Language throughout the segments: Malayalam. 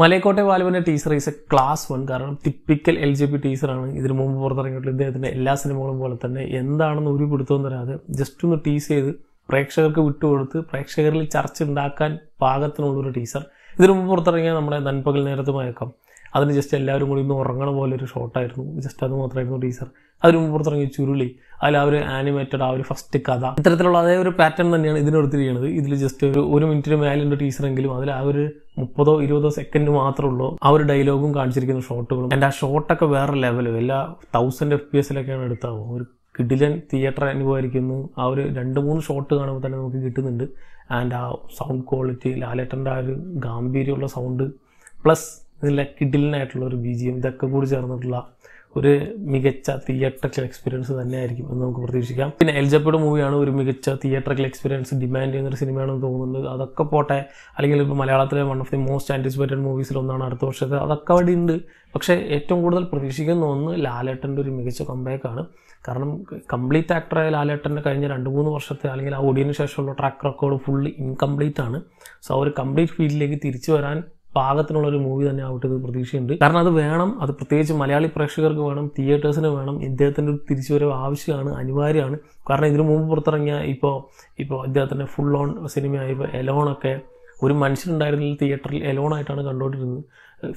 മലയക്കോട്ടെ വാലുവിൻ്റെ teaser is a class one കാരണം ടിപ്പിക്കൽ എൽ ജി പി ടീസറാണ് ഇതിനു മുമ്പ് പുറത്തിറങ്ങിയിട്ടുള്ള ഇദ്ദേഹത്തിൻ്റെ എല്ലാ സിനിമകളും പോലെ തന്നെ എന്താണെന്ന് ഒരു പിടുത്തവും തരാതെ ജസ്റ്റ് ഒന്ന് ടീസ് ചെയ്ത് പ്രേക്ഷകർക്ക് വിട്ടുകൊടുത്ത് പ്രേക്ഷകരിൽ ചർച്ച ഉണ്ടാക്കാൻ പാകത്തിനുള്ളൊരു ടീസർ ഇതിനു മുമ്പ് പുറത്തിറങ്ങിയ നമ്മുടെ നൻപകൽ നേരത്തുമായേക്കാം മയക്കം അതിന് ജസ്റ്റ് എല്ലാവരും കൂടി ഒന്ന് ഉറങ്ങണ പോലെ ഒരു ഷോട്ടായിരുന്നു ജസ്റ്റ് അത് മാത്രമായിരുന്നു ടീച്ചർ അതിന് മുമ്പ് പുറത്തിറങ്ങിയ ചുരുളി അതിൽ ആ ഒരു ആനിമേറ്റഡ് ആ ഒരു ഫസ്റ്റ് കഥ ഇത്തരത്തിലുള്ള അതേ ഒരു പാറ്റേൺ തന്നെയാണ് ഇതിനെടുത്തിരിക്കുന്നത് ഇതിൽ ജസ്റ്റ് ഒരു ഒരു മിനിറ്റിന് മേലുണ്ട് ടീച്ചറെങ്കിലും അതിൽ ആ ഒരു മുപ്പതോ ഇരുപതോ സെക്കൻഡ് മാത്രമേ ഉള്ളൂ ആ ഒരു ഡയലോഗും കാണിച്ചിരിക്കുന്ന ഷോട്ടുകളും എൻ്റെ ആ ഷോട്ടൊക്കെ വേറെ ലെവലും എല്ലാ തൗസൻഡ് എഫ് പി എസിലൊക്കെയാണ് എടുത്താവും ഒരു കിഡിലൻ തിയേറ്റർ അനുഭവമായിരിക്കുന്നു ആ ഒരു രണ്ട് മൂന്ന് ഷോട്ട് കാണുമ്പോൾ തന്നെ നമുക്ക് കിട്ടുന്നുണ്ട് ആൻഡ് ആ സൗണ്ട് ക്വാളിറ്റി ലാലേട്ടൻ്റെ ആ ഒരു ഗാംഭീര്യമുള്ള സൗണ്ട് പ്ലസ് നല്ല കിഡിലിനായിട്ടുള്ള ഒരു ബി ജി എം ഇതൊക്കെ കൂടി ചേർന്നിട്ടുള്ള ഒരു മികച്ച തിയേറ്ററിക്കൽ എക്സ്പീരിയൻസ് തന്നെയായിരിക്കും എന്ന് നമുക്ക് പ്രതീക്ഷിക്കാം പിന്നെ എൽജപ്പയുടെ മൂവിയാണ് ഒരു മികച്ച തിയേറ്ററിക്കൽ എക്സ്പീരിയൻസ് ഡിമാൻഡ് ചെയ്യുന്ന ഒരു സിനിമയാണെന്ന് തോന്നുന്നത് അതൊക്കെ പോട്ടെ അല്ലെങ്കിൽ ഇപ്പോൾ മലയാളത്തിലെ one of the most anticipated മൂവീസിൽ ഒന്നാണ് അടുത്ത വർഷത്തെ അതൊക്കെ അവിടെ ഉണ്ട് പക്ഷേ ഏറ്റവും കൂടുതൽ പ്രതീക്ഷിക്കുന്ന ഒന്ന് ലാലേട്ടൻ്റെ ഒരു മികച്ച കമ്പാക്കാണ് കാരണം കംപ്ലീറ്റ് ആക്ടറായ ലാലേട്ടൻ്റെ കഴിഞ്ഞ രണ്ട് മൂന്ന് വർഷത്തെ അല്ലെങ്കിൽ ആ ഓടിയതിനു ശേഷമുള്ള ട്രാക്ക് റെക്കോർഡ് ഫുള്ള് ഇൻകംപ്ലീറ്റ് ആണ് സോ ആ ഒരു കംപ്ലീറ്റ് ഫീൽഡിലേക്ക് തിരിച്ചു വരാൻ പാകത്തിനുള്ളൊരു ഒരു മൂവി തന്നെ ആവട്ടെ ചെയ്ത് പ്രതീക്ഷയുണ്ട് കാരണം അത് വേണം അത് പ്രത്യേകിച്ച് മലയാളി പ്രേക്ഷകർക്ക് വേണം തിയേറ്റേഴ്സിന് വേണം ഇദ്ദേഹത്തിൻ്റെ ഒരു തിരിച്ചുവരവ് ആവശ്യമാണ് അനിവാര്യമാണ് കാരണം ഇതിനു മുമ്പ് പുറത്തിറങ്ങിയ ഇപ്പോൾ ഇപ്പോൾ ഇദ്ദേഹത്തിൻ്റെ ഫുൾ ഓൺ സിനിമയായ ഇപ്പോൾ എലോണൊക്കെ ഒരു മനുഷ്യനുണ്ടായിരുന്നില്ല തിയേറ്ററിൽ എലോണായിട്ടാണ് കണ്ടുകൊണ്ടിരുന്നത്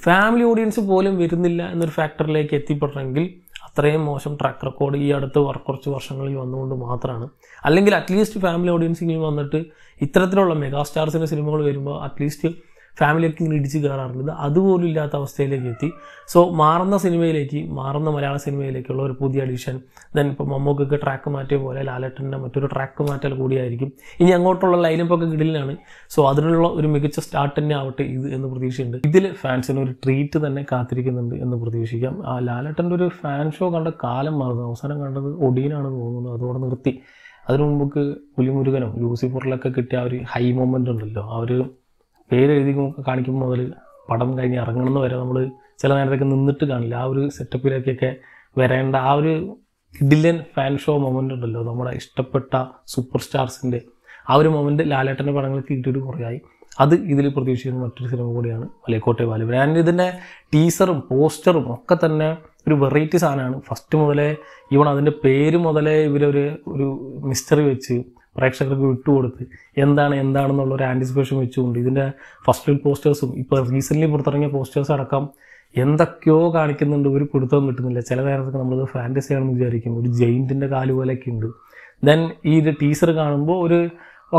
ഫാമിലി ഓഡിയൻസ് പോലും വരുന്നില്ല എന്നൊരു ഫാക്ടറിലേക്ക് എത്തിപ്പെടണമെങ്കിൽ അത്രയും മോശം ട്രാക്ക് റെക്കോർഡ് ഈ അടുത്ത് കുറച്ച് വർഷങ്ങളിൽ വന്നുകൊണ്ട് മാത്രമാണ് അല്ലെങ്കിൽ അറ്റ്ലീസ്റ്റ് ഫാമിലി ഓഡിയൻസിൽ വന്നിട്ട് ഇത്തരത്തിലുള്ള മെഗാസ്റ്റാർ സിനിമകൾ വരുമ്പോൾ അറ്റ്ലീസ്റ്റ് ഫാമിലിയൊക്കെ ഇങ്ങനെ ഇടിച്ച് കയറാറുള്ളത് അതുപോലും ഇല്ലാത്ത അവസ്ഥയിലേക്ക് എത്തി സോ മാറുന്ന സിനിമയിലേക്ക് മാറുന്ന മലയാള സിനിമയിലേക്കുള്ള ഒരു പുതിയ അഡീഷൻ ദെൻ ഇപ്പോൾ മമ്മൂക്കൊക്കെ ട്രാക്ക് മാറ്റിയ പോലെ ലാലേട്ടൻ്റെ മറ്റൊരു ട്രാക്ക് മാറ്റൽ കൂടിയായിരിക്കും ഇനി അങ്ങോട്ടുള്ള ലൈനപ്പൊക്കെ കിടിലാണ് സോ അതിനുള്ള ഒരു മികച്ച സ്റ്റാർട്ട് തന്നെ ആവട്ടെ ഇത് എന്ന് പ്രതീക്ഷയുണ്ട് ഇതിൽ ഫാൻസിന് ഒരു ട്രീറ്റ് തന്നെ കാത്തിരിക്കുന്നുണ്ട് എന്ന് പ്രതീക്ഷിക്കാം ആ ലാലേട്ടൻ്റെ ഒരു ഫാൻ ഷോ കണ്ട കാലം മാറുന്നു അവസാനം കണ്ടത് ഒടിയനാണ് തോന്നുന്നു അതോടെ നിർത്തി അതിനു മുമ്പ് പുലിമുരുകനോ ലൂസിഫറിലൊക്കെ കിട്ടിയ ആ ഒരു ഹൈ മൊമെൻ്റ് ഉണ്ടല്ലോ ആ ഒരു പേരെഴുതി കാണിക്കുമ്പോൾ മുതൽ പടം കഴിഞ്ഞ് ഇറങ്ങണമെന്ന് വരെ നമ്മൾ ചില നേരത്തൊക്കെ നിന്നിട്ട് കാണില്ല ആ ഒരു സെറ്റപ്പിലേക്കൊക്കെ വരേണ്ട ആ ഒരു കിഡില്യൻ ഫാൻ ഷോ മൊമെൻ്റ് ഉണ്ടല്ലോ നമ്മുടെ ഇഷ്ടപ്പെട്ട സൂപ്പർ സ്റ്റാർസിൻ്റെ ആ ഒരു മൊമെൻ്റ് ലാലേട്ടൻ്റെ പടങ്ങൾ കിട്ടിയിട്ട് കുറേയായി അത് ഇതിൽ പ്രതീക്ഷിക്കുന്ന മറ്റൊരു സിനിമ കൂടിയാണ് മലയക്കോട്ടെ വാലിബൻ ഞാൻ ഇതിൻ്റെ ടീസറും പോസ്റ്ററും ഒക്കെ തന്നെ ഒരു വെറൈറ്റി സാധനമാണ് ഫസ്റ്റ് മുതലേ ഇവൺ അതിൻ്റെ പേര് മുതലേ ഇവരൊരു ഒരു മിസ്റ്ററി വെച്ച് പ്രേക്ഷകർക്ക് വിട്ടുകൊടുത്ത് എന്താണ് എന്താണെന്നുള്ള ഒരു ആൻറ്റിസിപ്പേഷൻ വെച്ചുകൊണ്ട് ഇതിൻ്റെ ഫസ്റ്റ് ലുക്ക് പോസ്റ്റേഴ്സും ഇപ്പോൾ റീസെൻ്റ്ലി പുറത്തിറങ്ങിയ പോസ്റ്റേഴ്സ് അടക്കം എന്തൊക്കെയോ കാണിക്കുന്നുണ്ട് ഒരു പിടുത്തവും കിട്ടുന്നില്ല ചില നേരത്തൊക്കെ നമ്മളത് ഫാൻറ്റസി ആണെന്ന് വിചാരിക്കും ഒരു ജെയിൻറ്റിൻ്റെ കാല് പോലെയൊക്കെ ഉണ്ട് ദെൻ ഈ ഒരു ടീസർ കാണുമ്പോൾ ഒരു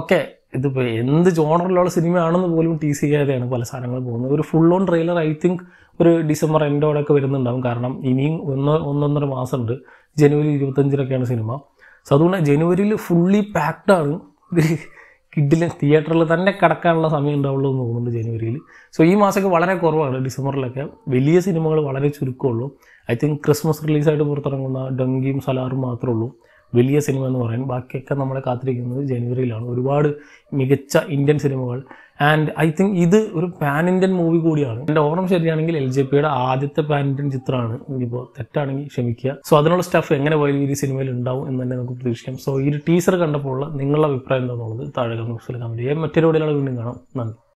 ഓക്കെ ഇതിപ്പോൾ എന്ത് ജോണറിലുള്ള സിനിമയാണെന്ന് പോലും ടീസ് ചെയ്യാതെയാണ് പല സാധനങ്ങൾ പോകുന്നത് ഒരു full on trailer I think ഒരു ഡിസംബർ എൻഡോടൊക്കെ വരുന്നുണ്ടാവും കാരണം ഇനിയും ഒന്ന് ഒന്നൊന്നര മാസമുണ്ട് ജനുവരി ഇരുപത്തഞ്ചിനൊക്കെയാണ് സിനിമ സോ അതുകൊണ്ട് ജനുവരിയിൽ ഫുള്ളി പാക്ഡാണ് ഒരു കിഡിലെ തിയേറ്ററിൽ തന്നെ കിടക്കാനുള്ള സമയം ഉണ്ടാവുള്ളൂ എന്ന് തോന്നുന്നുണ്ട് ജനുവരിയിൽ സോ ഈ മാസമൊക്കെ വളരെ കുറവാണ് ഡിസംബറിലൊക്കെ വലിയ സിനിമകൾ വളരെ ചുരുക്കമുള്ളൂ ഐ തിങ്ക് ക്രിസ്മസ് റിലീസായിട്ട് പുറത്തിറങ്ങുന്ന ഡങ്കിയും സലാറും മാത്രമേ ഉള്ളൂ വലിയ സിനിമ എന്ന് പറയാൻ ബാക്കിയൊക്കെ നമ്മളെ കാത്തിരിക്കുന്നത് ജനുവരിയിലാണ് ഒരുപാട് മികച്ച ഇന്ത്യൻ സിനിമകൾ ആൻഡ് ഐ തിങ്ക് ഇത് ഒരു പാൻ ഇന്ത്യൻ മൂവി കൂടിയാണ് എൻ്റെ ഓർമ്മ ശരിയാണെങ്കിൽ എൽ ജെ പിയുടെ ആദ്യത്തെ പാൻ ഇന്ത്യൻ ചിത്രമാണ് ഇനിയിപ്പോൾ തെറ്റാണെങ്കിൽ ക്ഷമിക്കുക സോ അതിനുള്ള സ്റ്റഫ് എങ്ങനെ പോയി ഈ സിനിമയിൽ ഉണ്ടാവും എന്ന് തന്നെ നമുക്ക് പ്രതീക്ഷിക്കാം സോ ഈ ഒരു ടീസർ കണ്ടപ്പോൾ നിങ്ങളുടെ അഭിപ്രായം എന്താണെന്നുള്ളത് താഴെ കമൻറ്റ് കമൻറ്റ് ചെയ്യാം മറ്റൊരു വീഡിയോയിലാണ് വീണ്ടും കാണാം നന്ദി